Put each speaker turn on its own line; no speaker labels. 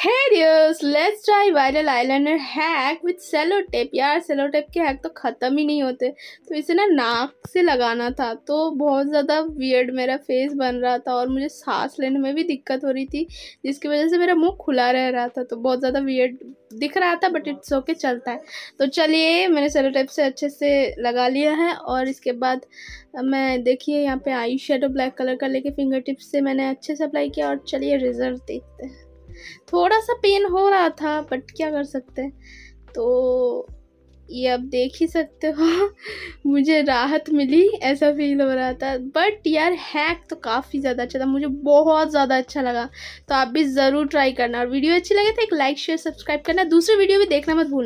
Hey dears, let's try viral eyeliner hack with cello tape. यार cello tape के hack तो ख़त्म ही नहीं होते तो इसे ना नाक से लगाना था तो बहुत ज़्यादा वियर्ड मेरा फेस बन रहा था और मुझे सांस लेने में भी दिक्कत हो रही थी जिसकी वजह से मेरा मुंह खुला रह रहा था तो बहुत ज़्यादा वियर्ड दिख रहा था बट इट्स ओके चलता है तो चलिए मैंने सेलो टेप से अच्छे से लगा लिया है और इसके बाद मैं देखिए यहाँ पर आई शेडो ब्लैक कलर का लेके फिंगर टिप्स से मैंने अच्छे से अप्लाई किया और चलिए रिजल्ट देखते हैं थोड़ा सा पेन हो रहा था बट क्या कर सकते तो ये आप देख ही सकते हो मुझे राहत मिली ऐसा फील हो रहा था बट यार हैक तो काफ़ी ज़्यादा अच्छा था मुझे बहुत ज़्यादा अच्छा लगा तो आप भी ज़रूर ट्राई करना और वीडियो अच्छी लगे तो एक लाइक शेयर सब्सक्राइब करना दूसरे वीडियो भी देखना मत भूलना